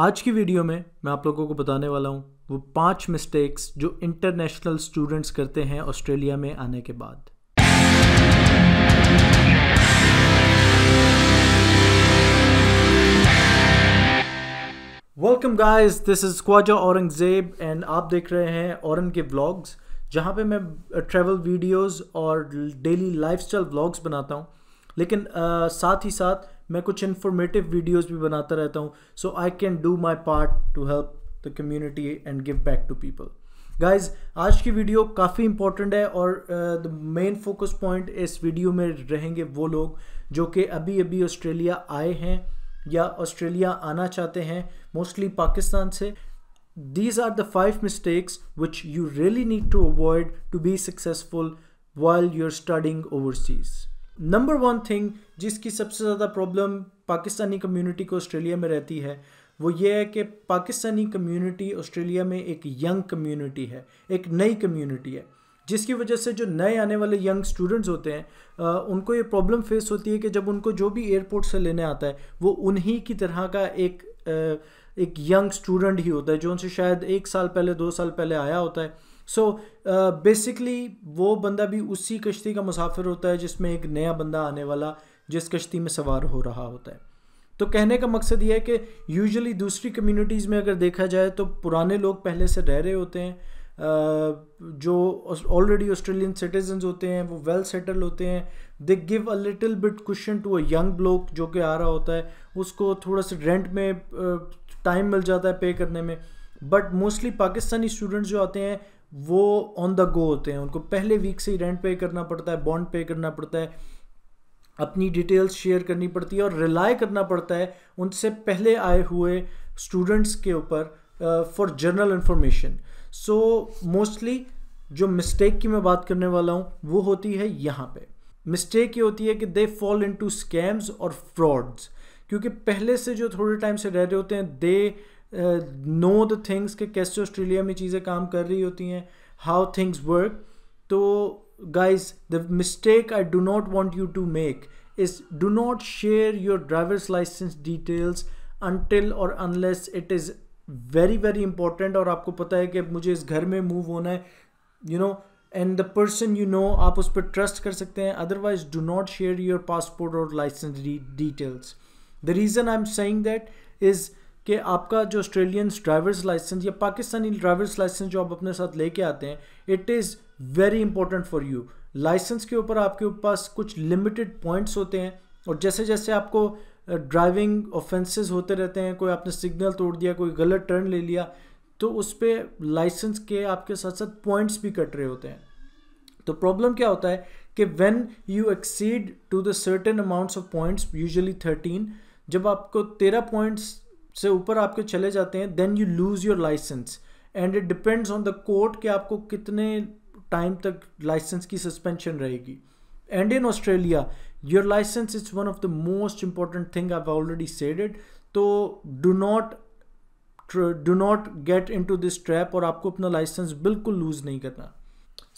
आज की वीडियो में मैं आप लोगों को बताने वाला हूँ वो पांच मिस्टेक्स जो इंटरनेशनल स्टूडेंट्स करते हैं ऑस्ट्रेलिया में आने के बाद welcome guys this is Khwaja Aurangzeb and आप देख रहे हैं औरन के ब्लॉग्स जहाँ पे मैं ट्रैवल uh, वीडियोस और डेली लाइफस्टाइल ब्लॉग्स बनाता हूँ लेकिन uh, साथ ही साथ मैं कुछ इन्फॉर्मेटिव वीडियोस भी बनाता रहता हूँ so I can do my part to help the community and give back to people guys आज की वीडियो काफ़ी इंपॉर्टेंट है और द मेन फोकस पॉइंट इस वीडियो में रहेंगे वो लोग जो कि अभी अभी ऑस्ट्रेलिया आए हैं या ऑस्ट्रेलिया आना चाहते हैं मोस्टली पाकिस्तान से are the five mistakes which you really need to avoid to be successful while you are studying overseas number one thing जिसकी सबसे ज़्यादा प्रॉब्लम पाकिस्तानी कम्युनिटी को ऑस्ट्रेलिया में रहती है वो ये है कि पाकिस्तानी कम्युनिटी ऑस्ट्रेलिया में एक यंग कम्युनिटी है एक नई कम्युनिटी है जिसकी वजह से जो नए आने वाले यंग स्टूडेंट्स होते हैं आ, उनको ये प्रॉब्लम फेस होती है कि जब उनको जो भी एयरपोर्ट से लेने आता है वो उन्हीं की तरह का एक आ, एक यंग स्टूडेंट ही होता है जो उनसे शायद एक साल पहले दो साल पहले आया होता है सो so, बेसिकली uh, वो बंदा भी उसी कश्ती का मुसाफिर होता है जिसमें एक नया बंदा आने वाला जिस कश्ती में सवार हो रहा होता है तो कहने का मकसद ये है कि यूजुअली दूसरी कम्युनिटीज़ में अगर देखा जाए तो पुराने लोग पहले से रह रहे होते हैं uh, जो ऑलरेडी ऑस्ट्रेलियन सिटीजन होते हैं वो वेल सेटल होते हैं they give a little bit cushion to a young bloke जो कि आ रहा होता है उसको थोड़ा सा रेंट में uh, टाइम मिल जाता है पे करने में बट मोस्टली पाकिस्तानी स्टूडेंट्स जो आते हैं वो ऑन द गो होते हैं उनको पहले वीक से ही रेंट पे करना पड़ता है बॉन्ड पे करना पड़ता है अपनी डिटेल्स शेयर करनी पड़ती है और रिलाई करना पड़ता है उनसे पहले आए हुए स्टूडेंट्स के ऊपर for general information so mostly जो मिस्टेक की मैं बात करने वाला हूँ वो होती है यहाँ पे मिस्टेक ये होती है कि they fall in into scams और फ्रॉड्स क्योंकि पहले से जो थोड़े टाइम से रह रहे होते हैं दे नो द थिंग्स कि कैसे ऑस्ट्रेलिया में चीज़ें काम कर रही होती हैं हाउ थिंग्स वर्क तो guys the mistake I do not want you to make is do not share your driver's licence details until और unless it is very very important और आपको पता है कि मुझे इस घर में मूव होना है you know and the person you know आप उस पर ट्रस्ट कर सकते हैं otherwise do not share your passport और licence details the reason I am saying that is कि आपका जो ऑस्ट्रेलियन ड्राइवर्स लाइसेंस या पाकिस्तानी ड्राइवर्स लाइसेंस जो आप अपने साथ लेके आते हैं it is very important for you licence के ऊपर आपके पास कुछ लिमिटेड पॉइंट्स होते हैं और जैसे जैसे आपको ड्राइविंग ऑफेंसेस होते रहते हैं कोई आपने सिग्नल तोड़ दिया कोई गलत टर्न ले लिया तो उस पर लाइसेंस के आपके साथ साथ पॉइंट्स भी कट रहे होते हैं तो प्रॉब्लम क्या होता है कि when you exceed to the certain amounts of points usually thirteen जब आपको तेरह पॉइंट्स से ऊपर आपके चले जाते हैं then you lose your licence and it depends on the court कि आपको कितने टाइम तक लाइसेंस की सस्पेंशन रहेगी and in Australia your licence is one of the most important thing I already said it तो do not do not get in to this trap और आपको अपना लाइसेंस बिल्कुल लूज़ नहीं करना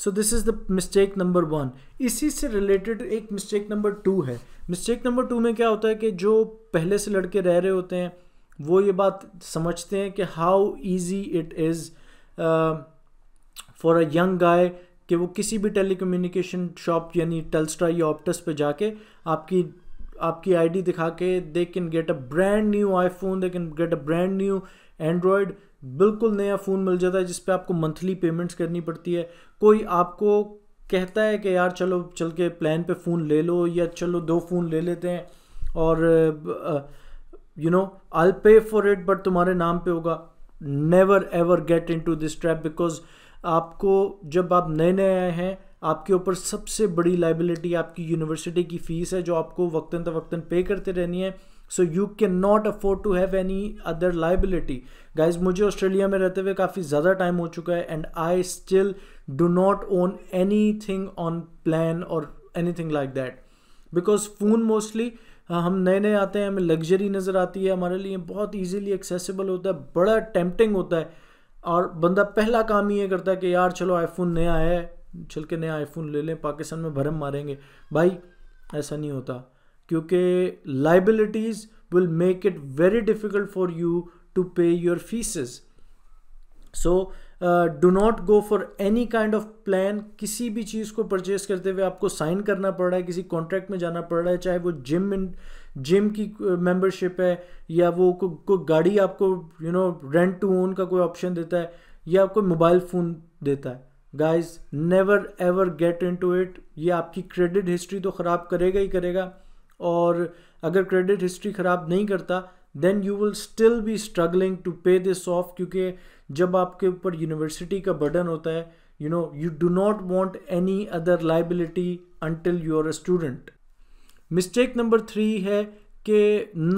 so this is the mistake number one इसी से related एक मिस्टेक नंबर टू है मिस्टेक नंबर टू में क्या होता है कि जो पहले से लड़के रह रहे होते हैं वो ये बात समझते हैं कि how easy it is for a young guy कि वो किसी भी टेली कम्युनिकेशन शॉप यानी टेल्स्ट्रा या ऑप्टस पे जाके आपकी आपकी आईडी दिखा के they can get a brand new iPhone they can get a brand new Android बिल्कुल नया फ़ोन मिल जाता है जिस पे आपको मंथली पेमेंट्स करनी पड़ती है कोई आपको कहता है कि यार चलो चल के प्लान पे फ़ोन ले लो या चलो दो फ़ोन ले लेते हैं और यू नो आई पे फॉर इट बट तुम्हारे नाम पे होगा never ever get in to this trap because आपको जब आप नए नए आए हैं आपके ऊपर सबसे बड़ी लाइबिलिटी आपकी यूनिवर्सिटी की फ़ीस है जो आपको वक्ता फ़वक्ता पे करते रहनी है so you can not afford to have any other liability guys मुझे ऑस्ट्रेलिया में रहते हुए काफ़ी ज़्यादा टाइम हो चुका है and I still do not own anything on plan और anything like that because phone mostly हम नए नए आते हैं हमें लग्जरी नज़र आती है हमारे लिए बहुत ईजीली एक्सेसिबल होता है बड़ा टेम्पटिंग होता है और बंदा पहला काम ही ये करता है कि यार चलो आईफोन नया आया है चल के नया आईफोन ले लें पाकिस्तान में भरम मारेंगे भाई ऐसा नहीं होता क्योंकि liabilities will make it very difficult for you to pay your fees so do not go for any kind of plan किसी भी चीज़ को परचेज करते हुए आपको साइन करना पड़ रहा है किसी कॉन्ट्रैक्ट में जाना पड़ रहा है चाहे वो जिम इन जिम की मेंबरशिप uh, है या वो कोई को गाड़ी आपको you know rent to own का कोई ऑप्शन देता है या आपको मोबाइल फ़ोन देता है guys never ever get into it ये आपकी क्रेडिट हिस्ट्री तो ख़राब करेगा ही करेगा और अगर क्रेडिट हिस्ट्री ख़राब नहीं करता then you will still be struggling to pay this off क्योंकि जब आपके ऊपर यूनिवर्सिटी का बर्डन होता है you know you do not want any other liability until you are a student mistake number three है कि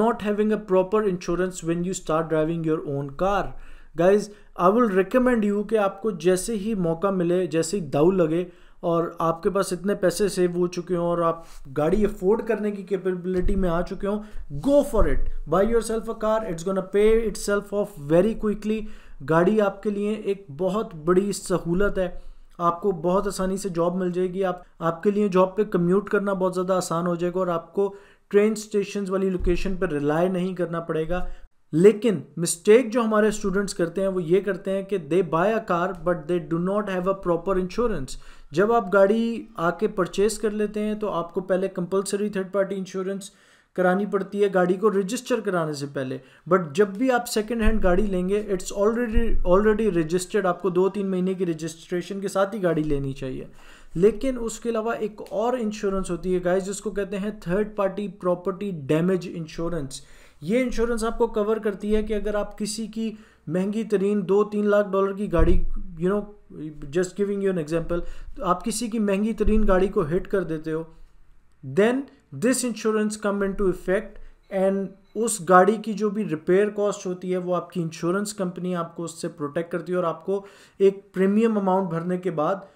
not having a proper insurance when you start driving your own car guys I will recommend you कि आपको जैसे ही मौका मिले जैसे ही दाऊ लगे और आपके पास इतने पैसे सेव हो चुके हों और आप गाड़ी अफोर्ड करने की कैपेबिलिटी में आ चुके हों go for it buy yourself a car it's gonna pay itself off very quickly गाड़ी आपके लिए एक बहुत बड़ी सहूलत है आपको बहुत आसानी से जॉब मिल जाएगी आप आपके लिए जॉब पे कम्यूट करना बहुत ज़्यादा आसान हो जाएगा और आपको ट्रेन स्टेशन वाली लोकेशन पर रिलाई नहीं करना पड़ेगा लेकिन मिस्टेक जो हमारे स्टूडेंट्स करते हैं वो ये करते हैं कि they buy a car but they do not have a proper insurance जब आप गाड़ी आके परचेस कर लेते हैं तो आपको पहले कंपलसरी थर्ड पार्टी इंश्योरेंस करानी पड़ती है गाड़ी को रजिस्टर कराने से पहले बट जब भी आप सेकेंड हैंड गाड़ी लेंगे इट्स ऑलरेडी ऑलरेडी रजिस्टर्ड आपको दो तीन महीने की रजिस्ट्रेशन के साथ ही गाड़ी लेनी चाहिए लेकिन उसके अलावा एक और इंश्योरेंस होती है गाइस जिसको कहते हैं third party property damage insurance ये इंश्योरेंस आपको कवर करती है कि अगर आप किसी की महंगी तरीन दो तीन लाख डॉलर की गाड़ी you know just giving you an example आप किसी की महंगी तरीन गाड़ी को हिट कर देते हो then this insurance come into effect and उस गाड़ी की जो भी रिपेयर कॉस्ट होती है वो आपकी इंश्योरेंस कंपनी आपको उससे प्रोटेक्ट करती है और आपको एक प्रीमियम अमाउंट भरने के बाद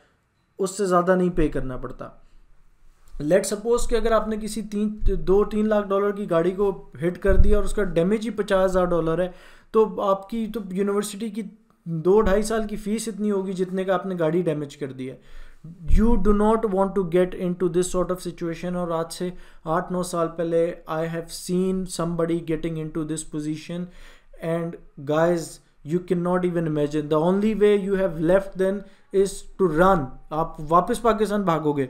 उससे ज़्यादा नहीं पे करना पड़ता लेट सपोज कि अगर आपने किसी तीन दो तीन लाख डॉलर की गाड़ी को हिट कर दिया और उसका डैमेज ही पचास हज़ार डॉलर है तो आपकी तो यूनिवर्सिटी की दो ढाई साल की फ़ीस इतनी होगी जितने का आपने गाड़ी डैमेज कर दी है you do not want to get in to this sort of situation और आज से आठ नौ साल पहले I have seen somebody getting in to this position and guys you can not even imagine the only way you have left then is to run आप वापस पाकिस्तान भागोगे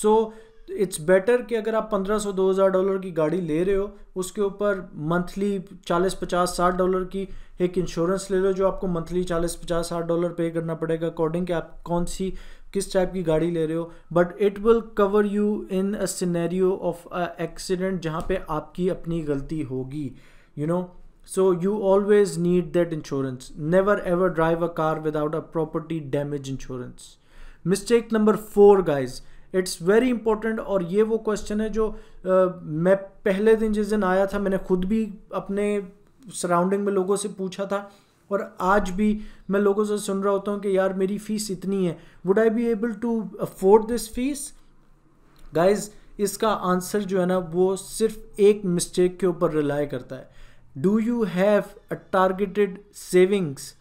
सो so, इट्स बेटर कि अगर आप 1500 2000 डॉलर की गाड़ी ले रहे हो उसके ऊपर मंथली 40 50 60 डॉलर की एक इंश्योरेंस ले रहे हो जो आपको मंथली 40 50 60 डॉलर पे करना पड़ेगा अकॉर्डिंग कि आप कौन सी किस टाइप की गाड़ी ले रहे हो but it will cover you in a scenario of accident जहाँ पे आपकी अपनी गलती होगी you know so you always need that insurance never ever drive a car without a property damage insurance mistake number four guys it's very important और ये वो question है जो आ, मैं पहले दिन जिस दिन आया था मैंने खुद भी अपने सराउंडिंग में लोगों से पूछा था और आज भी मैं लोगों से सुन रहा होता हूँ कि यार मेरी फ़ीस इतनी है would I be able to afford this fees guys इसका आंसर जो है ना वो सिर्फ एक मिस्टेक के ऊपर रिलाय करता है do you have a targeted savings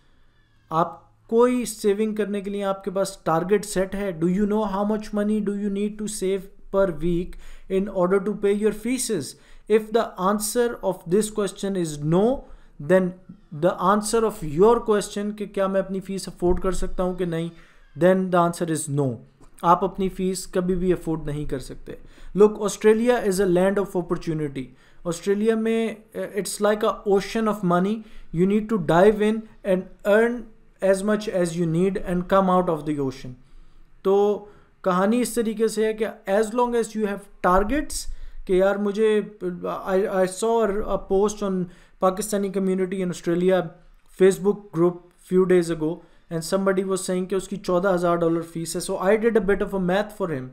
आप कोई सेविंग करने के लिए आपके पास टारगेट सेट है do you know how much money do you need to save per week in order to pay your fees if the answer of this question is no then the answer of your question कि क्या मैं अपनी fees afford कर सकता हूँ कि नहीं then the answer is no आप अपनी फीस कभी भी अफोर्ड नहीं कर सकते look Australia is a land of opportunity Australia में it's like a ocean of money you need to dive in and earn as much as you need and come out of the ocean तो कहानी इस तरीके से है कि as long as you have targets कि यार मुझे I saw a post on Pakistani community in Australia Facebook group few days ago and somebody वो सही कि उसकी चौदह हज़ार डॉलर फीस है so I did a bet of a math for him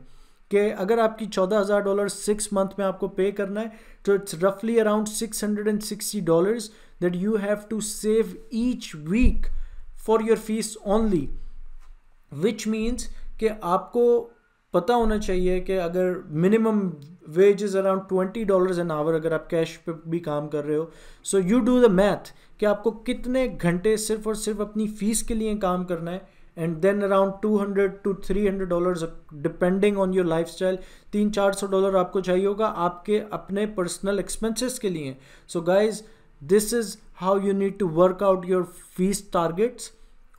कि अगर आपकी चौदह हज़ार डॉलर सिक्स मंथ में आपको पे करना है तो इट्स रफली around six hundred and sixty dollars that you have to save each week for your fees only which means कि आपको पता होना चाहिए कि अगर minimum wage is around twenty dollar an hour अगर आप कैश पे भी काम कर रहे हो so you do the math कि आपको कितने घंटे सिर्फ और सिर्फ अपनी फ़ीस के लिए काम करना है and then around two hundred to three hundred dollar depending on your lifestyle तीन चार सौ डॉलर आपको चाहिए होगा आपके अपने पर्सनल एक्सपेंसिस के लिए so so guys This is how you need to work out your feast targets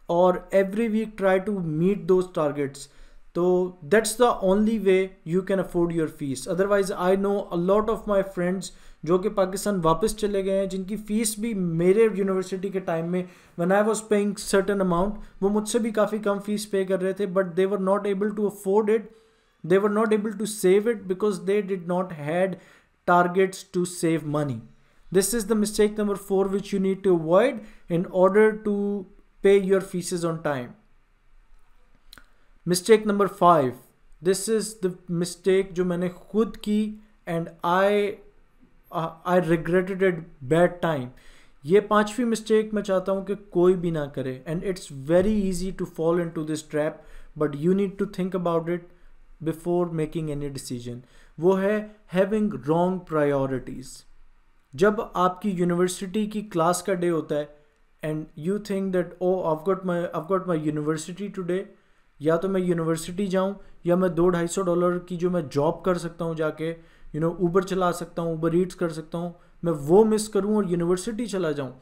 or every week try to meet those targets. So that's the only way you can afford your fees. Otherwise, I know a lot of my friends जो कि पाकिस्तान वापस चले गए हैं जिनकी fees भी मेरे university के टाइम में when I was paying certain amount वो मुझसे भी काफ़ी कम फीस पे कर रहे थे but they were not able to afford it they were not able to save it because they did not had targets to save money This is the mistake number four which you need to avoid in order to pay your fees on time. Mistake number five. This is the mistake जो मैंने खुद की and I I regretted at bad time ये पांचवी mistake मैं चाहता हूँ कि कोई भी ना करे and it's very easy to fall in to this trap but you need to think about it before making any decision वो है हैविंग रॉन्ग प्रायोरिटीज़ जब आपकी यूनिवर्सिटी की क्लास का डे होता है and you think that oh I've got माई आव got माई university today या तो मैं यूनिवर्सिटी जाऊँ या मैं दो ढाई सौ डॉलर की जो मैं जॉब कर सकता हूँ जाके यू नो ऊबर चला सकता हूँ ऊबर ईट्स कर सकता हूँ मैं वो मिस करूँ और यूनिवर्सिटी चला जाऊँ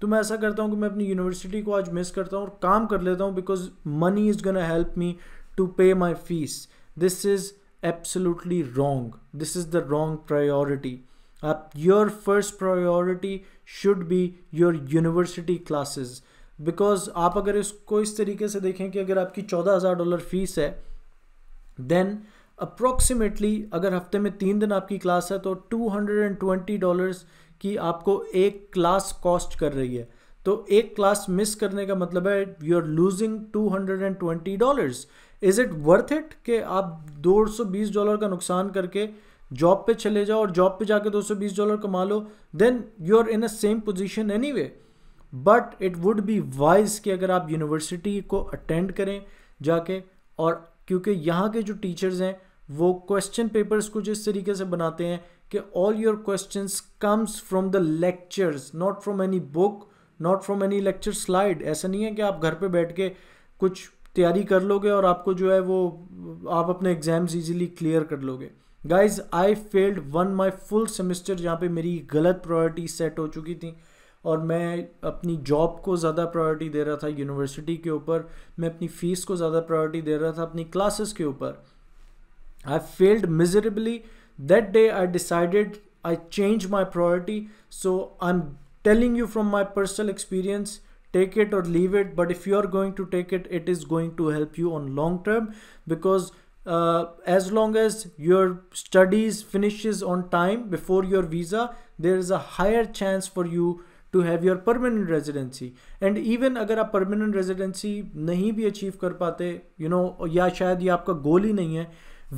तो मैं ऐसा करता हूँ कि मैं अपनी यूनिवर्सिटी को आज मिस करता हूँ और काम कर लेता हूँ because money is gonna help me to pay my fees this is absolutely wrong this is the wrong priority आप your first priority should be your university classes because आप अगर इसको इस तरीके से देखें कि अगर आपकी चौदह हज़ार डॉलर फीस है देन अप्रोक्सीमेटली अगर हफ्ते में तीन दिन आपकी क्लास है तो two hundred and twenty dollars की आपको एक क्लास कॉस्ट कर रही है तो एक क्लास मिस करने का मतलब है you are losing two hundred and twenty dollars is it worth it कि आप दो सौ बीस डॉलर का नुकसान करके जॉब पे चले जाओ और जॉब पे जाके 220 डॉलर कमा लो then you are in a same position anyway but it would be wise कि अगर आप यूनिवर्सिटी को अटेंड करें जाके और क्योंकि यहाँ के जो टीचर्स हैं वो क्वेश्चन पेपर्स को इस तरीके से बनाते हैं कि all your question comes from the lectures not from any book not from any lecture slide ऐसा नहीं है कि आप घर पर बैठ के कुछ तैयारी कर लोगे और आपको जो है वो आप अपने एग्ज़ाम्स ईजिली क्लियर कर लोगे guys I failed one my full semester जहाँ पे मेरी गलत प्रायोरिटी सेट हो चुकी थी और मैं अपनी जॉब को ज़्यादा प्रायोरिटी दे रहा था यूनिवर्सिटी के ऊपर मैं अपनी फ़ीस को ज़्यादा प्रायोरिटी दे रहा था अपनी क्लासेस के ऊपर I failed miserably that day I decided I change my priority so I am telling you from my personal experience take it और leave it but if you are going to take it it is going to help you on long term because uh, as long as your studies finishes on time before your visa there is a higher chance for you to have your permanent residency and even agar आप permanent residency nahi bhi achieve कर पाते you know या शायद ये आपका goal ही नहीं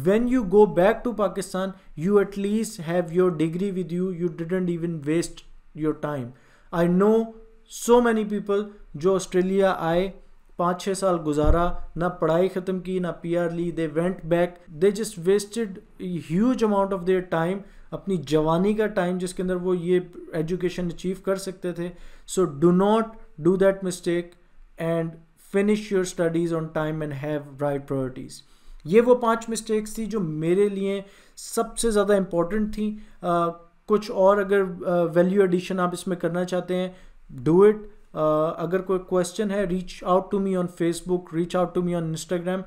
when you go back to Pakistan you at least have your degree with you you didn't even waste your time I know so many people जो Australia आए पाँच छः साल गुजारा ना पढ़ाई ख़त्म की ना पी आर ली they went back they just wasted huge amount of their time अपनी जवानी का टाइम जिसके अंदर वो ये एजुकेशन अचीव कर सकते थे so do not do that mistake and finish your studies on time and have right priorities ये वो पांच मिस्टेक्स थी जो मेरे लिए सबसे ज़्यादा इम्पॉर्टेंट थी uh, कुछ और अगर वैल्यू एडिशन आप इसमें करना चाहते हैं डू इट Uh, अगर कोई क्वेश्चन है reach out to me on Facebook reach out to me on Instagram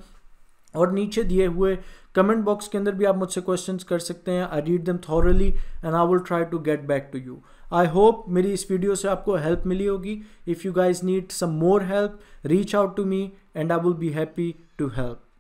और नीचे दिए हुए कमेंट बॉक्स के अंदर भी आप मुझसे क्वेश्चंस कर सकते हैं I read them thoroughly and I will try to get back to you I hope मेरी इस वीडियो से आपको हेल्प मिली होगी if you guys need some more help reach out to me and I will be happy to help